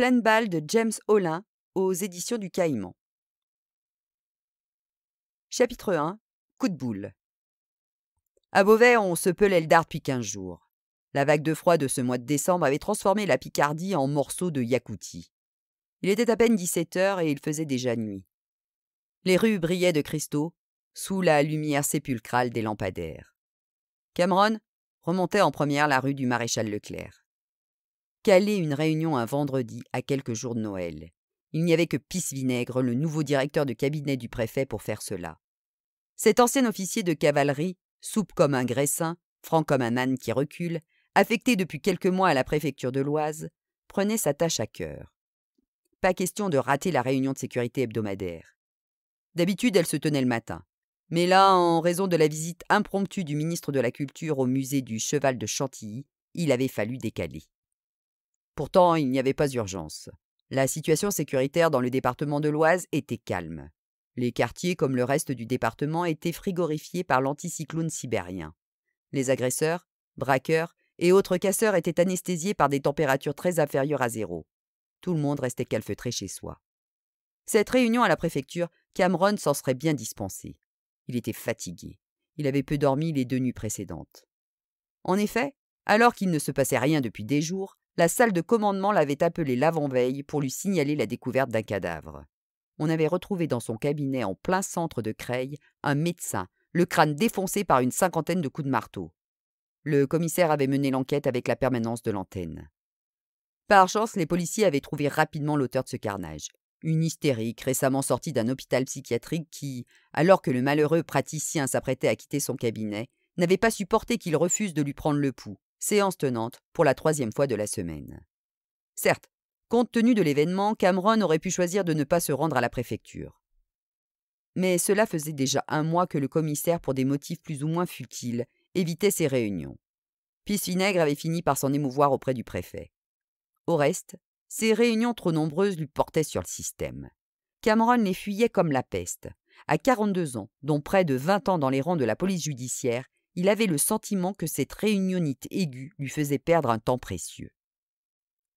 Pleine balle de James Olin aux éditions du Caïman. Chapitre 1 Coup de boule. À Beauvais, on se pelait le dard depuis quinze jours. La vague de froid de ce mois de décembre avait transformé la Picardie en morceau de Yakoutie. Il était à peine dix-sept heures et il faisait déjà nuit. Les rues brillaient de cristaux sous la lumière sépulcrale des lampadaires. Cameron remontait en première la rue du maréchal Leclerc caler une réunion un vendredi à quelques jours de Noël. Il n'y avait que Pisse-Vinaigre, le nouveau directeur de cabinet du préfet, pour faire cela. Cet ancien officier de cavalerie, souple comme un graissin, franc comme un âne qui recule, affecté depuis quelques mois à la préfecture de l'Oise, prenait sa tâche à cœur. Pas question de rater la réunion de sécurité hebdomadaire. D'habitude, elle se tenait le matin. Mais là, en raison de la visite impromptue du ministre de la Culture au musée du Cheval de Chantilly, il avait fallu décaler. Pourtant, il n'y avait pas urgence. La situation sécuritaire dans le département de l'Oise était calme. Les quartiers, comme le reste du département, étaient frigorifiés par l'anticyclone sibérien. Les agresseurs, braqueurs et autres casseurs étaient anesthésiés par des températures très inférieures à zéro. Tout le monde restait calfeutré chez soi. Cette réunion à la préfecture, Cameron s'en serait bien dispensé. Il était fatigué. Il avait peu dormi les deux nuits précédentes. En effet, alors qu'il ne se passait rien depuis des jours, la salle de commandement l'avait appelé l'avant-veille pour lui signaler la découverte d'un cadavre. On avait retrouvé dans son cabinet en plein centre de Creil un médecin, le crâne défoncé par une cinquantaine de coups de marteau. Le commissaire avait mené l'enquête avec la permanence de l'antenne. Par chance, les policiers avaient trouvé rapidement l'auteur de ce carnage. Une hystérique récemment sortie d'un hôpital psychiatrique qui, alors que le malheureux praticien s'apprêtait à quitter son cabinet, n'avait pas supporté qu'il refuse de lui prendre le pouls séance tenante pour la troisième fois de la semaine. Certes, compte tenu de l'événement, Cameron aurait pu choisir de ne pas se rendre à la préfecture. Mais cela faisait déjà un mois que le commissaire, pour des motifs plus ou moins futiles, évitait ses réunions. Pisse avait fini par s'en émouvoir auprès du préfet. Au reste, ces réunions trop nombreuses lui portaient sur le système. Cameron les fuyait comme la peste. À 42 ans, dont près de 20 ans dans les rangs de la police judiciaire, il avait le sentiment que cette réunionnite aiguë lui faisait perdre un temps précieux.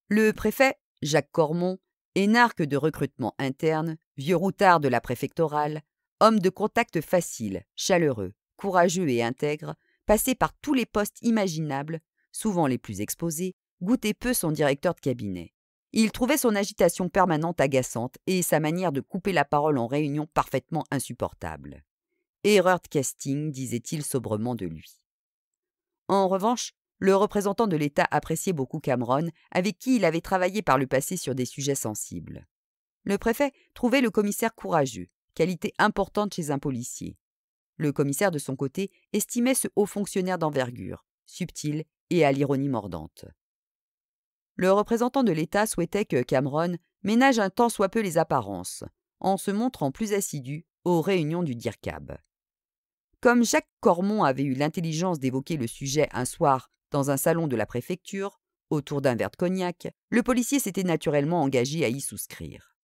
Le préfet, Jacques Cormon, énarque de recrutement interne, vieux routard de la préfectorale, homme de contact facile, chaleureux, courageux et intègre, passé par tous les postes imaginables, souvent les plus exposés, goûtait peu son directeur de cabinet. Il trouvait son agitation permanente agaçante et sa manière de couper la parole en réunion parfaitement insupportable. Erreur de casting, disait-il sobrement de lui. En revanche, le représentant de l'État appréciait beaucoup Cameron, avec qui il avait travaillé par le passé sur des sujets sensibles. Le préfet trouvait le commissaire courageux, qualité importante chez un policier. Le commissaire, de son côté, estimait ce haut fonctionnaire d'envergure, subtil et à l'ironie mordante. Le représentant de l'État souhaitait que Cameron ménage un tant soit peu les apparences, en se montrant plus assidu aux réunions du DIRCAB. Comme Jacques Cormon avait eu l'intelligence d'évoquer le sujet un soir dans un salon de la préfecture, autour d'un verre de cognac, le policier s'était naturellement engagé à y souscrire.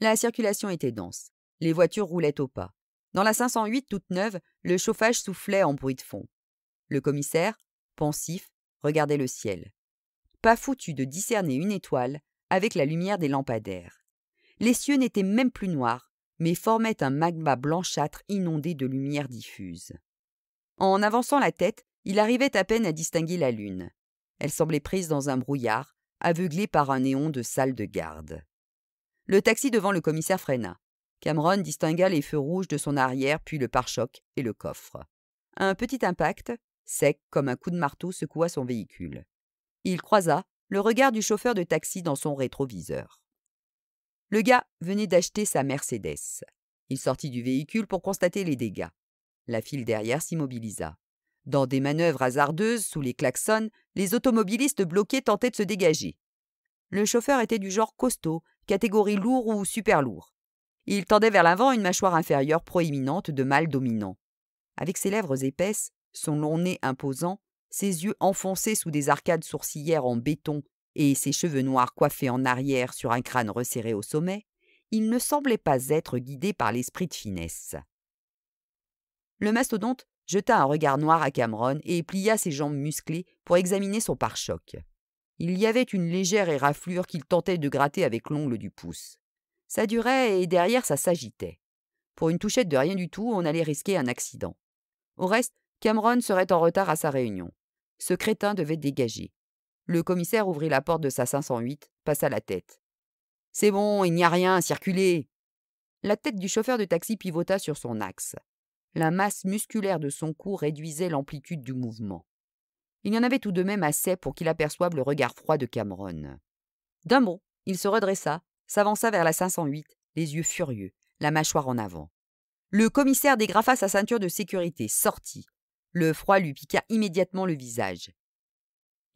La circulation était dense. Les voitures roulaient au pas. Dans la 508 toute neuve, le chauffage soufflait en bruit de fond. Le commissaire, pensif, regardait le ciel. Pas foutu de discerner une étoile avec la lumière des lampadaires. Les cieux n'étaient même plus noirs, mais formait un magma blanchâtre inondé de lumière diffuse. En avançant la tête, il arrivait à peine à distinguer la lune. Elle semblait prise dans un brouillard, aveuglée par un néon de salle de garde. Le taxi devant le commissaire freina. Cameron distingua les feux rouges de son arrière, puis le pare-choc et le coffre. Un petit impact, sec comme un coup de marteau, secoua son véhicule. Il croisa le regard du chauffeur de taxi dans son rétroviseur. Le gars venait d'acheter sa Mercedes. Il sortit du véhicule pour constater les dégâts. La file derrière s'immobilisa. Dans des manœuvres hasardeuses, sous les klaxons, les automobilistes bloqués tentaient de se dégager. Le chauffeur était du genre costaud, catégorie lourd ou super lourd. Il tendait vers l'avant une mâchoire inférieure proéminente de mâle dominant. Avec ses lèvres épaisses, son long nez imposant, ses yeux enfoncés sous des arcades sourcilières en béton et ses cheveux noirs coiffés en arrière sur un crâne resserré au sommet, il ne semblait pas être guidé par l'esprit de finesse. Le mastodonte jeta un regard noir à Cameron et plia ses jambes musclées pour examiner son pare-choc. Il y avait une légère éraflure qu'il tentait de gratter avec l'ongle du pouce. Ça durait et derrière ça s'agitait. Pour une touchette de rien du tout, on allait risquer un accident. Au reste, Cameron serait en retard à sa réunion. Ce crétin devait dégager. Le commissaire ouvrit la porte de sa 508, passa la tête. C'est bon, il n'y a rien, circulez La tête du chauffeur de taxi pivota sur son axe. La masse musculaire de son cou réduisait l'amplitude du mouvement. Il y en avait tout de même assez pour qu'il aperçoive le regard froid de Cameron. D'un mot, il se redressa, s'avança vers la 508, les yeux furieux, la mâchoire en avant. Le commissaire dégrafa sa ceinture de sécurité, sortit. Le froid lui piqua immédiatement le visage.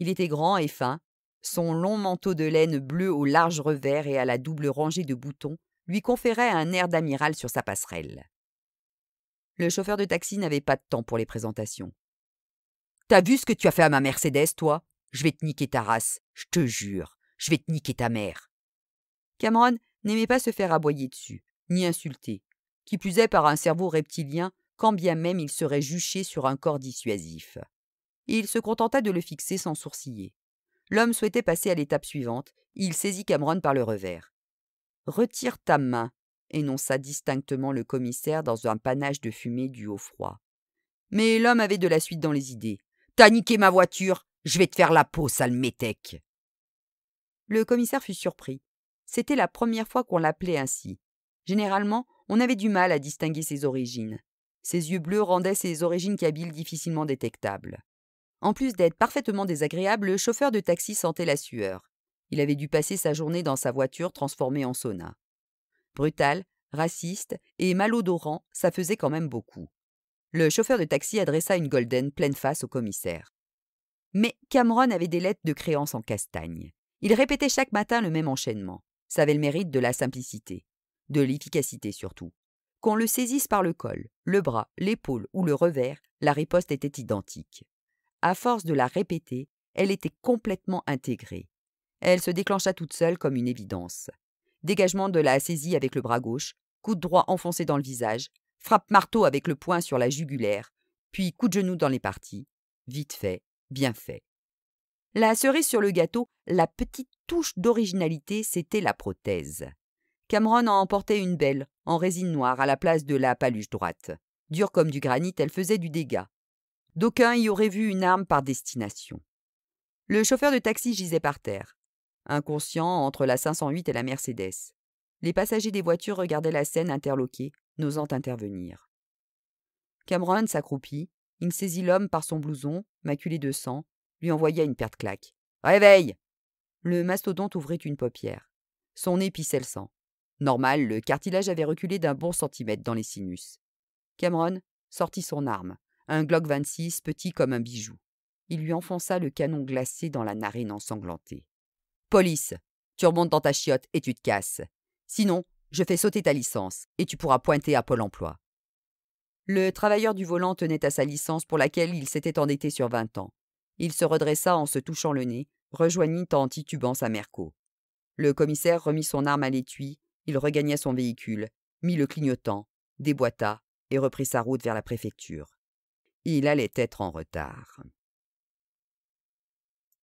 Il était grand et fin. Son long manteau de laine bleu au large revers et à la double rangée de boutons lui conférait un air d'amiral sur sa passerelle. Le chauffeur de taxi n'avait pas de temps pour les présentations. T'as vu ce que tu as fait à ma Mercedes, toi Je vais te niquer ta race, je te jure, je vais te niquer ta mère. Cameron n'aimait pas se faire aboyer dessus, ni insulter, qui plus est par un cerveau reptilien, quand bien même il serait juché sur un corps dissuasif il se contenta de le fixer sans sourciller. L'homme souhaitait passer à l'étape suivante. Il saisit Cameron par le revers. Retire ta main, énonça distinctement le commissaire dans un panache de fumée dû au froid. Mais l'homme avait de la suite dans les idées. T'as niqué ma voiture, je vais te faire la peau, sale métèque. Le commissaire fut surpris. C'était la première fois qu'on l'appelait ainsi. Généralement, on avait du mal à distinguer ses origines. Ses yeux bleus rendaient ses origines cabiles difficilement détectables. En plus d'être parfaitement désagréable, le chauffeur de taxi sentait la sueur. Il avait dû passer sa journée dans sa voiture transformée en sauna. Brutal, raciste et malodorant, ça faisait quand même beaucoup. Le chauffeur de taxi adressa une golden pleine face au commissaire. Mais Cameron avait des lettres de créance en castagne. Il répétait chaque matin le même enchaînement. Ça avait le mérite de la simplicité, de l'efficacité surtout. Qu'on le saisisse par le col, le bras, l'épaule ou le revers, la riposte était identique. À force de la répéter, elle était complètement intégrée. Elle se déclencha toute seule comme une évidence. Dégagement de la saisie avec le bras gauche, coup de droit enfoncé dans le visage, frappe marteau avec le poing sur la jugulaire, puis coup de genou dans les parties. Vite fait, bien fait. La cerise sur le gâteau, la petite touche d'originalité, c'était la prothèse. Cameron en emportait une belle, en résine noire, à la place de la paluche droite. Dure comme du granit, elle faisait du dégât. D'aucuns y auraient vu une arme par destination. Le chauffeur de taxi gisait par terre, inconscient entre la 508 et la Mercedes. Les passagers des voitures regardaient la scène interloquée, n'osant intervenir. Cameron s'accroupit, il saisit l'homme par son blouson, maculé de sang, lui envoya une paire de claques. Réveille Le mastodonte ouvrit une paupière. Son nez pissait le sang. Normal, le cartilage avait reculé d'un bon centimètre dans les sinus. Cameron sortit son arme, un Glock 26 petit comme un bijou. Il lui enfonça le canon glacé dans la narine ensanglantée. Police, tu remontes dans ta chiotte et tu te casses. Sinon, je fais sauter ta licence et tu pourras pointer à Pôle emploi. Le travailleur du volant tenait à sa licence pour laquelle il s'était endetté sur vingt ans. Il se redressa en se touchant le nez, rejoignit en titubant sa merco. Le commissaire remit son arme à l'étui, il regagna son véhicule, mit le clignotant, déboîta et reprit sa route vers la préfecture il allait être en retard.